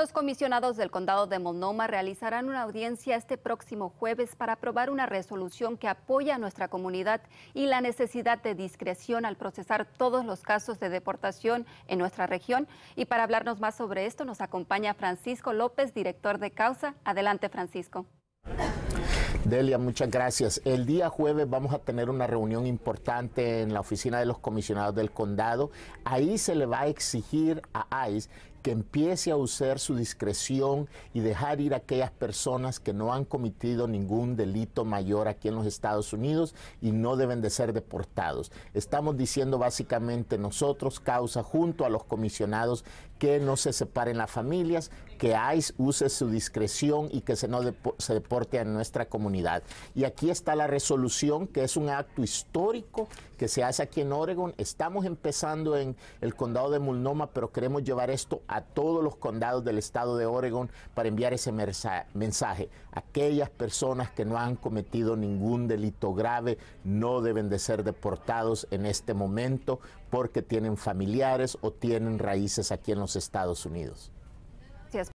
Los comisionados del condado de Monoma realizarán una audiencia este próximo jueves para aprobar una resolución que apoya a nuestra comunidad y la necesidad de discreción al procesar todos los casos de deportación en nuestra región. Y para hablarnos más sobre esto nos acompaña Francisco López, director de Causa. Adelante, Francisco. Delia, muchas gracias. El día jueves vamos a tener una reunión importante en la oficina de los comisionados del condado. Ahí se le va a exigir a ICE que empiece a usar su discreción y dejar ir a aquellas personas que no han cometido ningún delito mayor aquí en los Estados Unidos y no deben de ser deportados. Estamos diciendo básicamente nosotros, causa junto a los comisionados, que no se separen las familias, que ICE use su discreción y que se no se deporte a nuestra comunidad. Y aquí está la resolución, que es un acto histórico que se hace aquí en Oregon. Estamos empezando en el condado de Multnomah, pero queremos llevar esto a todos los condados del estado de Oregon para enviar ese mensaje. Aquellas personas que no han cometido ningún delito grave no deben de ser deportados en este momento porque tienen familiares o tienen raíces aquí en los Estados Unidos.